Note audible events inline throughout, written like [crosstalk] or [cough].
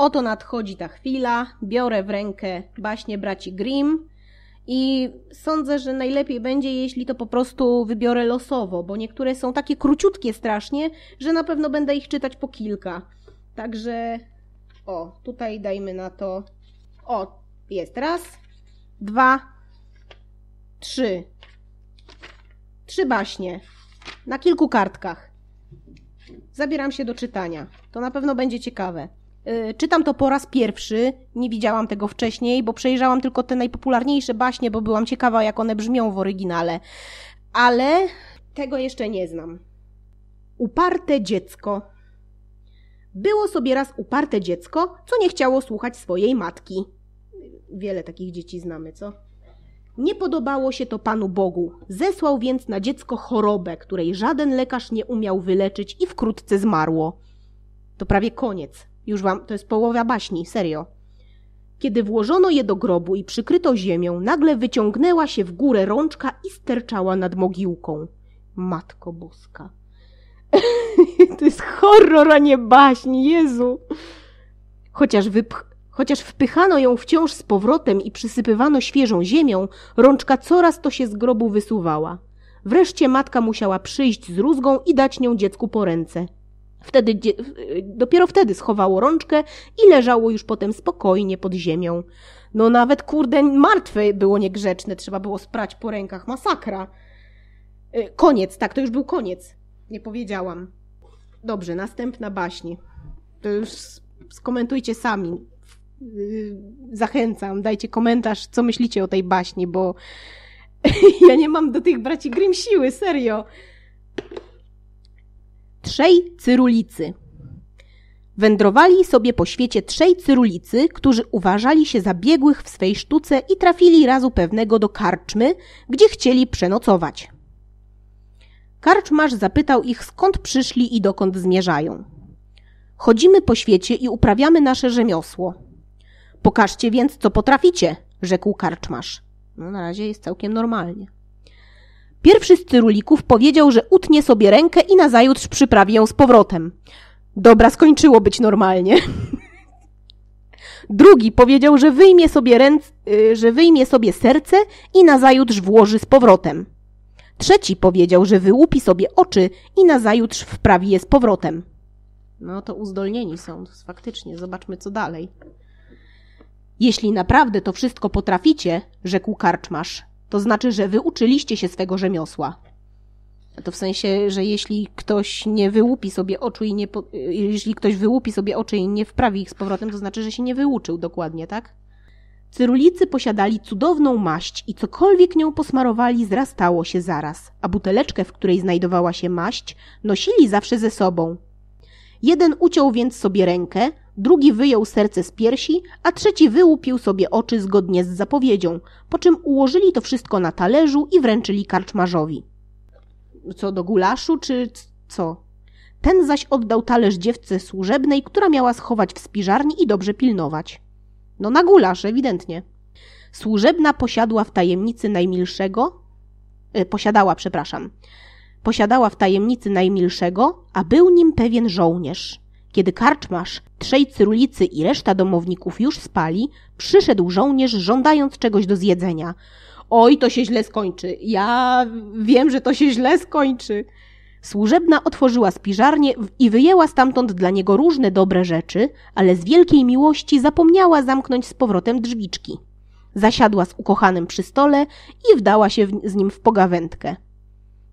Oto nadchodzi ta chwila, biorę w rękę baśnie braci Grimm i sądzę, że najlepiej będzie, jeśli to po prostu wybiorę losowo, bo niektóre są takie króciutkie strasznie, że na pewno będę ich czytać po kilka. Także o, tutaj dajmy na to. O, jest raz, dwa, trzy. Trzy baśnie na kilku kartkach. Zabieram się do czytania. To na pewno będzie ciekawe. Y, czytam to po raz pierwszy, nie widziałam tego wcześniej, bo przejrzałam tylko te najpopularniejsze baśnie, bo byłam ciekawa, jak one brzmią w oryginale. Ale tego jeszcze nie znam. Uparte dziecko. Było sobie raz uparte dziecko, co nie chciało słuchać swojej matki. Wiele takich dzieci znamy, co? Nie podobało się to Panu Bogu. Zesłał więc na dziecko chorobę, której żaden lekarz nie umiał wyleczyć i wkrótce zmarło. To prawie koniec już wam, to jest połowa baśni, serio. Kiedy włożono je do grobu i przykryto ziemią, nagle wyciągnęła się w górę rączka i sterczała nad mogiłką. Matko Boska. [laughs] to jest horror, a nie baśń, Jezu. Chociaż, wypch... Chociaż wpychano ją wciąż z powrotem i przysypywano świeżą ziemią, rączka coraz to się z grobu wysuwała. Wreszcie matka musiała przyjść z rózgą i dać nią dziecku po ręce. Wtedy, dopiero wtedy schowało rączkę i leżało już potem spokojnie pod ziemią. No nawet kurde martwe było niegrzeczne, trzeba było sprać po rękach, masakra. Y, koniec, tak, to już był koniec. Nie powiedziałam. Dobrze, następna baśń. To już skomentujcie sami. Y, zachęcam, dajcie komentarz, co myślicie o tej baśni, bo [laughs] ja nie mam do tych braci Grimm siły, serio trzej cyrulicy. Wędrowali sobie po świecie trzej cyrulicy, którzy uważali się za biegłych w swej sztuce i trafili razu pewnego do karczmy, gdzie chcieli przenocować. Karczmarz zapytał ich, skąd przyszli i dokąd zmierzają. Chodzimy po świecie i uprawiamy nasze rzemiosło. Pokażcie więc, co potraficie, rzekł karczmarz. No na razie jest całkiem normalnie. Pierwszy z cyrulików powiedział, że utnie sobie rękę i nazajutrz przyprawi ją z powrotem. Dobra, skończyło być normalnie. [laughs] Drugi powiedział, że wyjmie sobie, ręc, y, że wyjmie sobie serce i nazajutrz włoży z powrotem. Trzeci powiedział, że wyłupi sobie oczy i nazajutrz wprawi je z powrotem. No to uzdolnieni są, faktycznie. Zobaczmy, co dalej. Jeśli naprawdę to wszystko potraficie, rzekł karczmasz, to znaczy, że wyuczyliście się swego rzemiosła. To w sensie, że jeśli ktoś nie wyłupi sobie oczu i nie. Po, jeśli ktoś wyłupi sobie oczy i nie wprawi ich z powrotem, to znaczy, że się nie wyuczył dokładnie, tak? Cyrulicy posiadali cudowną maść i cokolwiek nią posmarowali, zrastało się zaraz, a buteleczkę, w której znajdowała się maść, nosili zawsze ze sobą. Jeden uciął więc sobie rękę, drugi wyjął serce z piersi, a trzeci wyłupił sobie oczy zgodnie z zapowiedzią, po czym ułożyli to wszystko na talerzu i wręczyli karczmarzowi. Co do gulaszu, czy co? Ten zaś oddał talerz dziewce służebnej, która miała schować w spiżarni i dobrze pilnować. No na gulasz, ewidentnie. Służebna posiadła w tajemnicy najmilszego... E, posiadała, przepraszam. Posiadała w tajemnicy najmilszego, a był nim pewien żołnierz. Kiedy karczmarz, trzej cyrulicy i reszta domowników już spali, przyszedł żołnierz żądając czegoś do zjedzenia. Oj, to się źle skończy. Ja wiem, że to się źle skończy. Służebna otworzyła spiżarnię i wyjęła stamtąd dla niego różne dobre rzeczy, ale z wielkiej miłości zapomniała zamknąć z powrotem drzwiczki. Zasiadła z ukochanym przy stole i wdała się z nim w pogawędkę.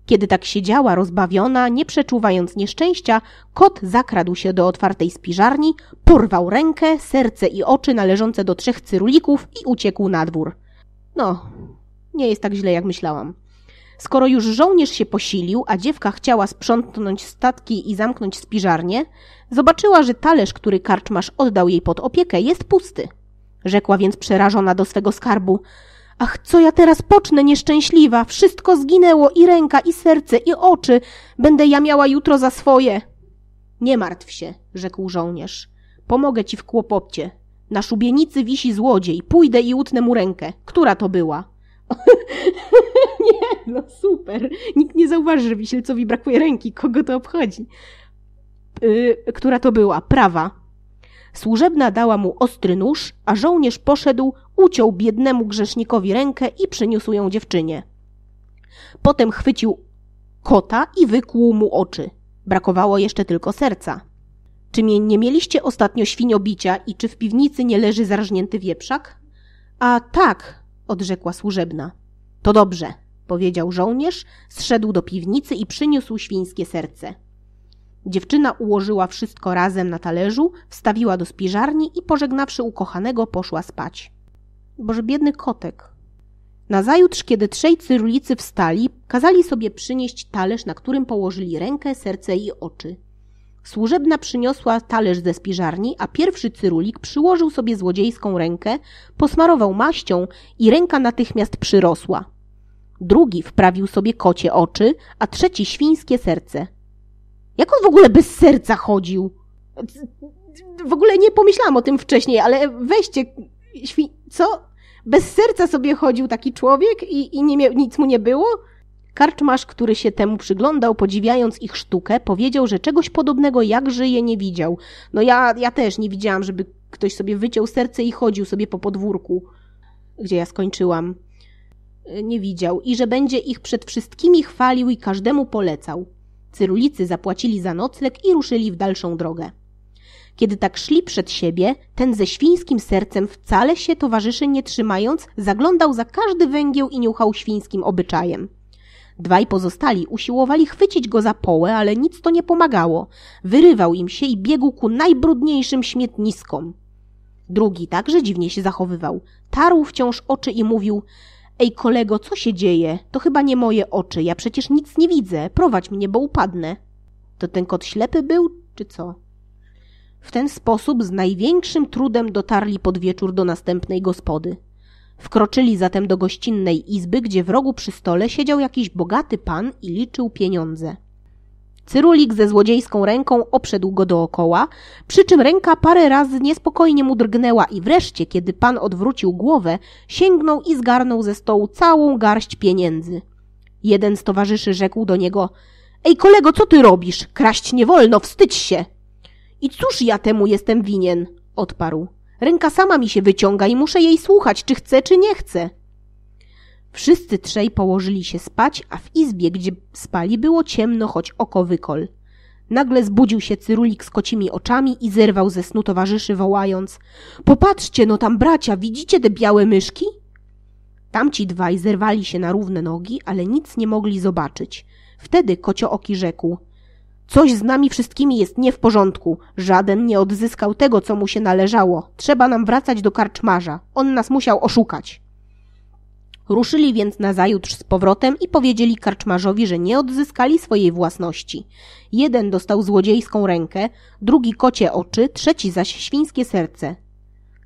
Kiedy tak siedziała rozbawiona, nie przeczuwając nieszczęścia, kot zakradł się do otwartej spiżarni, porwał rękę, serce i oczy należące do trzech cyrulików i uciekł na dwór. No, nie jest tak źle jak myślałam. Skoro już żołnierz się posilił, a dziewka chciała sprzątnąć statki i zamknąć spiżarnię, zobaczyła, że talerz, który karczmasz oddał jej pod opiekę, jest pusty. Rzekła więc przerażona do swego skarbu – Ach, co ja teraz pocznę, nieszczęśliwa? Wszystko zginęło i ręka, i serce, i oczy. Będę ja miała jutro za swoje. Nie martw się, rzekł żołnierz. Pomogę ci w kłopocie. Na szubienicy wisi złodziej. Pójdę i utnę mu rękę. Która to była? [laughs] nie, no super. Nikt nie zauważy, że wisielcowi brakuje ręki. Kogo to obchodzi? Yy, która to była? Prawa. Służebna dała mu ostry nóż, a żołnierz poszedł, uciął biednemu grzesznikowi rękę i przyniósł ją dziewczynie. Potem chwycił kota i wykłuł mu oczy. Brakowało jeszcze tylko serca. Czy mnie nie mieliście ostatnio świniobicia i czy w piwnicy nie leży zarżnięty wieprzak? A tak, odrzekła służebna. To dobrze, powiedział żołnierz, zszedł do piwnicy i przyniósł świńskie serce. Dziewczyna ułożyła wszystko razem na talerzu, wstawiła do spiżarni i pożegnawszy ukochanego poszła spać. Boże biedny kotek. Nazajutrz, kiedy trzej cyrulicy wstali, kazali sobie przynieść talerz, na którym położyli rękę, serce i oczy. Służebna przyniosła talerz ze spiżarni, a pierwszy cyrulik przyłożył sobie złodziejską rękę, posmarował maścią i ręka natychmiast przyrosła. Drugi wprawił sobie kocie oczy, a trzeci świńskie serce – jak on w ogóle bez serca chodził? W ogóle nie pomyślałam o tym wcześniej, ale weźcie, świ... co? Bez serca sobie chodził taki człowiek i, i nie miał, nic mu nie było? Karczmasz, który się temu przyglądał, podziwiając ich sztukę, powiedział, że czegoś podobnego jak żyje nie widział. No ja, ja też nie widziałam, żeby ktoś sobie wyciął serce i chodził sobie po podwórku, gdzie ja skończyłam. E, nie widział i że będzie ich przed wszystkimi chwalił i każdemu polecał cyrulicy zapłacili za nocleg i ruszyli w dalszą drogę. Kiedy tak szli przed siebie, ten ze świńskim sercem wcale się towarzyszy nie trzymając, zaglądał za każdy węgieł i niuchał świńskim obyczajem. Dwaj pozostali usiłowali chwycić go za połę, ale nic to nie pomagało. Wyrywał im się i biegł ku najbrudniejszym śmietniskom. Drugi także dziwnie się zachowywał. Tarł wciąż oczy i mówił Ej, kolego, co się dzieje? To chyba nie moje oczy, ja przecież nic nie widzę. Prowadź mnie, bo upadnę. To ten kot ślepy był, czy co? W ten sposób z największym trudem dotarli pod wieczór do następnej gospody. Wkroczyli zatem do gościnnej izby, gdzie w rogu przy stole siedział jakiś bogaty pan i liczył pieniądze. Cyrulik ze złodziejską ręką obszedł go dookoła, przy czym ręka parę razy niespokojnie mu drgnęła i wreszcie, kiedy pan odwrócił głowę, sięgnął i zgarnął ze stołu całą garść pieniędzy. Jeden z towarzyszy rzekł do niego – Ej kolego, co ty robisz? Kraść nie wolno, wstydź się! – I cóż ja temu jestem winien? – odparł. – Ręka sama mi się wyciąga i muszę jej słuchać, czy chce, czy nie chce. Wszyscy trzej położyli się spać, a w izbie, gdzie spali, było ciemno, choć oko wykol. Nagle zbudził się cyrulik z kocimi oczami i zerwał ze snu towarzyszy, wołając – Popatrzcie, no tam bracia, widzicie te białe myszki? Tamci dwaj zerwali się na równe nogi, ale nic nie mogli zobaczyć. Wtedy kociooki rzekł – Coś z nami wszystkimi jest nie w porządku. Żaden nie odzyskał tego, co mu się należało. Trzeba nam wracać do karczmarza. On nas musiał oszukać. Ruszyli więc nazajutrz z powrotem i powiedzieli karczmarzowi, że nie odzyskali swojej własności. Jeden dostał złodziejską rękę, drugi kocie oczy, trzeci zaś świńskie serce.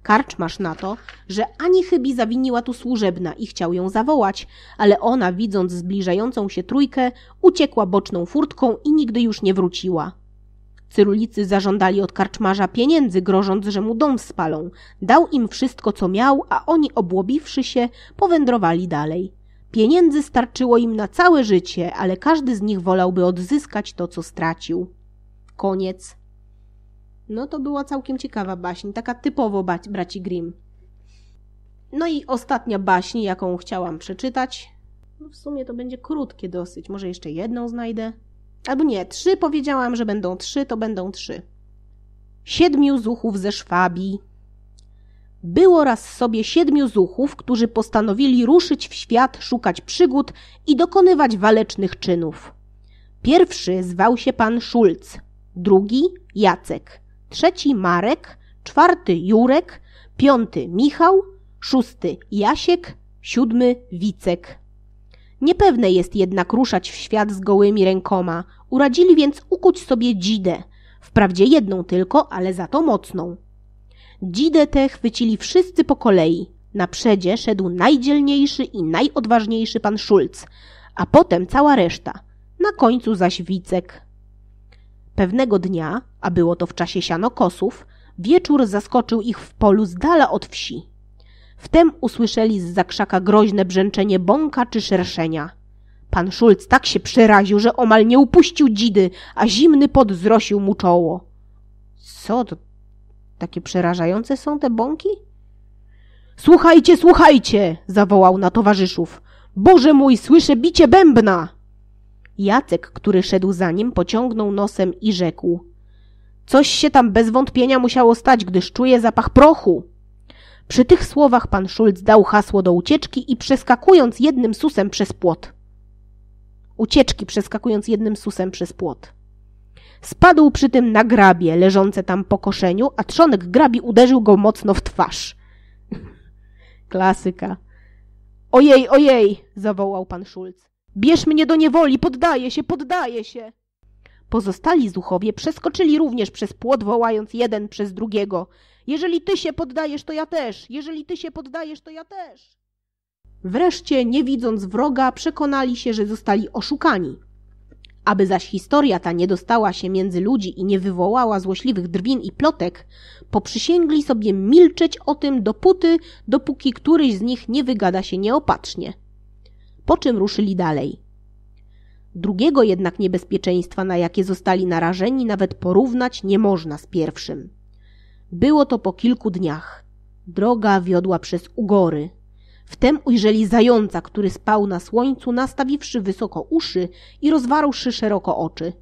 Karczmarz na to, że ani chybi zawiniła tu służebna i chciał ją zawołać, ale ona, widząc zbliżającą się trójkę, uciekła boczną furtką i nigdy już nie wróciła. Cyrulicy zażądali od karczmarza pieniędzy, grożąc, że mu dom spalą. Dał im wszystko, co miał, a oni, obłobiwszy się, powędrowali dalej. Pieniędzy starczyło im na całe życie, ale każdy z nich wolałby odzyskać to, co stracił. Koniec. No to była całkiem ciekawa baśń, taka typowo ba braci Grimm. No i ostatnia baśń, jaką chciałam przeczytać. No w sumie to będzie krótkie dosyć, może jeszcze jedną znajdę. Albo nie, trzy powiedziałam, że będą trzy, to będą trzy. Siedmiu zuchów ze Szwabii. Było raz sobie siedmiu zuchów, którzy postanowili ruszyć w świat, szukać przygód i dokonywać walecznych czynów. Pierwszy zwał się pan Szulc, drugi Jacek, trzeci Marek, czwarty Jurek, piąty Michał, szósty Jasiek, siódmy Wicek. Niepewne jest jednak ruszać w świat z gołymi rękoma, uradzili więc ukuć sobie dzidę, wprawdzie jedną tylko, ale za to mocną. Dzidę tę chwycili wszyscy po kolei. Na przedzie szedł najdzielniejszy i najodważniejszy pan Szulc, a potem cała reszta, na końcu zaś Wicek. Pewnego dnia, a było to w czasie siano kosów, wieczór zaskoczył ich w polu z dala od wsi. Wtem usłyszeli z zakrzaka groźne brzęczenie bąka czy szerszenia. Pan Szulc tak się przeraził, że omal nie upuścił dzidy, a zimny pot zrosił mu czoło. Co to? Takie przerażające są te bąki? Słuchajcie, słuchajcie! zawołał na towarzyszów. Boże mój, słyszę bicie bębna! Jacek, który szedł za nim, pociągnął nosem i rzekł. Coś się tam bez wątpienia musiało stać, gdyż czuję zapach prochu. Przy tych słowach pan Schulz dał hasło do ucieczki i przeskakując jednym susem przez płot. Ucieczki przeskakując jednym susem przez płot. Spadł przy tym na grabie leżące tam po koszeniu, a trzonek grabi uderzył go mocno w twarz. [laughs] Klasyka. Ojej, ojej! zawołał pan Schulz. Bierz mnie do niewoli, poddaję się, poddaję się! Pozostali zuchowie przeskoczyli również przez płot, wołając jeden przez drugiego. Jeżeli ty się poddajesz, to ja też. Jeżeli ty się poddajesz, to ja też. Wreszcie, nie widząc wroga, przekonali się, że zostali oszukani. Aby zaś historia ta nie dostała się między ludzi i nie wywołała złośliwych drwin i plotek, poprzysięgli sobie milczeć o tym dopóty, dopóki któryś z nich nie wygada się nieopatrznie. Po czym ruszyli dalej. Drugiego jednak niebezpieczeństwa, na jakie zostali narażeni, nawet porównać nie można z pierwszym. Było to po kilku dniach. Droga wiodła przez ugory. Wtem ujrzeli zająca, który spał na słońcu, nastawiwszy wysoko uszy i rozwarłszy szeroko oczy.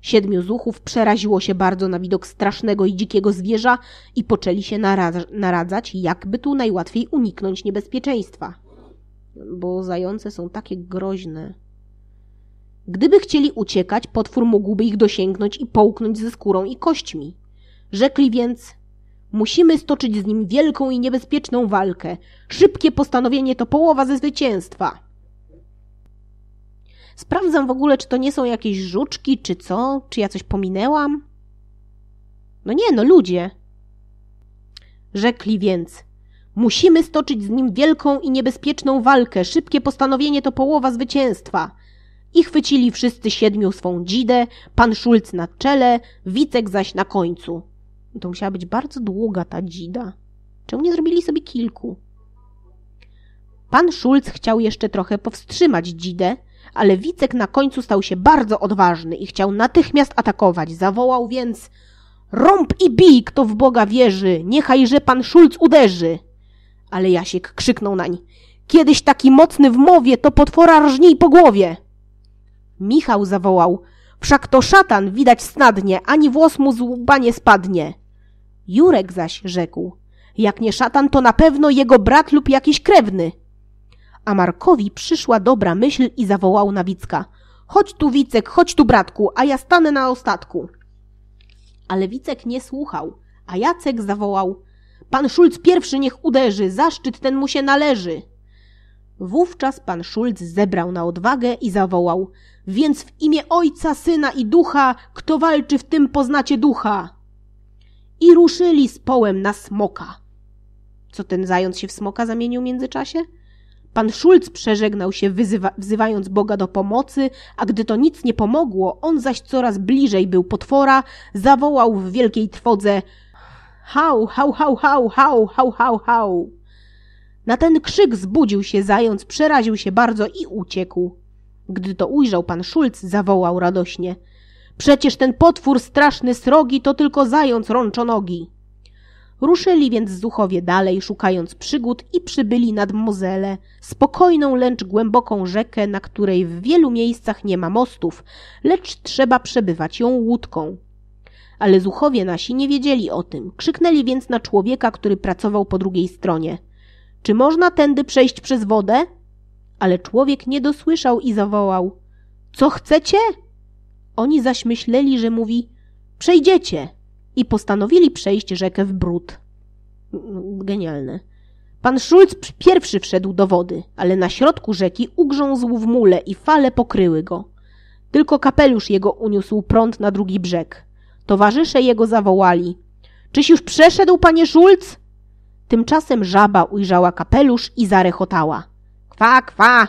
Siedmiu zuchów przeraziło się bardzo na widok strasznego i dzikiego zwierza i poczęli się naradzać, jakby tu najłatwiej uniknąć niebezpieczeństwa. Bo zające są takie groźne. Gdyby chcieli uciekać, potwór mógłby ich dosięgnąć i połknąć ze skórą i kośćmi. Rzekli więc, musimy stoczyć z nim wielką i niebezpieczną walkę. Szybkie postanowienie to połowa ze zwycięstwa. Sprawdzam w ogóle, czy to nie są jakieś żuczki, czy co, czy ja coś pominęłam. No nie, no ludzie. Rzekli więc, musimy stoczyć z nim wielką i niebezpieczną walkę. Szybkie postanowienie to połowa zwycięstwa. I chwycili wszyscy siedmiu swą dzidę, pan Szulc na czele, Wicek zaś na końcu. To musiała być bardzo długa ta dzida. Czemu nie zrobili sobie kilku? Pan Szulc chciał jeszcze trochę powstrzymać dzidę, ale Wicek na końcu stał się bardzo odważny i chciał natychmiast atakować. Zawołał więc Rąb i bij, kto w Boga wierzy, niechajże pan Szulc uderzy. Ale Jasiek krzyknął nań. Kiedyś taki mocny w mowie, to potwora rżnij po głowie. Michał zawołał. Wszak to szatan, widać snadnie, ani włos mu z łba nie spadnie. Jurek zaś rzekł, jak nie szatan, to na pewno jego brat lub jakiś krewny. A Markowi przyszła dobra myśl i zawołał Wicka. Chodź tu, Wicek, chodź tu, bratku, a ja stanę na ostatku. Ale Wicek nie słuchał, a Jacek zawołał. Pan Szulc pierwszy niech uderzy, zaszczyt ten mu się należy. Wówczas pan Szulc zebrał na odwagę i zawołał. Więc w imię Ojca, Syna i Ducha, kto walczy w tym poznacie ducha i ruszyli z połem na smoka. Co ten zając się w smoka zamienił w międzyczasie? Pan Szulc przeżegnał się, wyzywa- wzywając Boga do pomocy, a gdy to nic nie pomogło, on zaś coraz bliżej był potwora, zawołał w wielkiej trwodze Hał, hał, hał, hał, hał, hał, hał, hał. Na ten krzyk zbudził się zając, przeraził się bardzo i uciekł. Gdy to ujrzał pan Szulc, zawołał radośnie – Przecież ten potwór straszny srogi to tylko zając rączonogi. Ruszyli więc zuchowie dalej, szukając przygód i przybyli nad Mozele, spokojną, lecz głęboką rzekę, na której w wielu miejscach nie ma mostów, lecz trzeba przebywać ją łódką. Ale zuchowie nasi nie wiedzieli o tym, krzyknęli więc na człowieka, który pracował po drugiej stronie. Czy można tędy przejść przez wodę? Ale człowiek nie dosłyszał i zawołał. Co chcecie? Oni zaś myśleli, że mówi przejdziecie i postanowili przejść rzekę w bród. Genialne. Pan Szulc pierwszy wszedł do wody, ale na środku rzeki ugrzązł w mule i fale pokryły go. Tylko kapelusz jego uniósł prąd na drugi brzeg. Towarzysze jego zawołali. Czyś już przeszedł, panie Szulc? Tymczasem żaba ujrzała kapelusz i zarechotała. Kwa, kwa!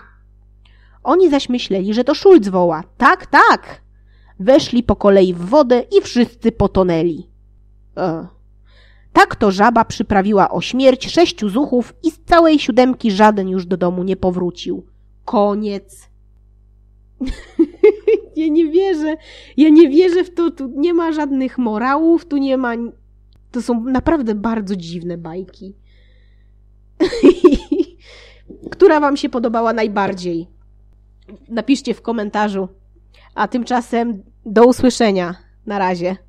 Oni zaś myśleli, że to Szulc woła. Tak, tak! weszli po kolei w wodę i wszyscy potonęli. E. Tak to żaba przyprawiła o śmierć sześciu zuchów i z całej siódemki żaden już do domu nie powrócił. Koniec. [laughs] ja nie wierzę, ja nie wierzę w to, tu nie ma żadnych morałów, tu nie ma... To są naprawdę bardzo dziwne bajki. [laughs] Która wam się podobała najbardziej? Napiszcie w komentarzu. A tymczasem do usłyszenia. Na razie.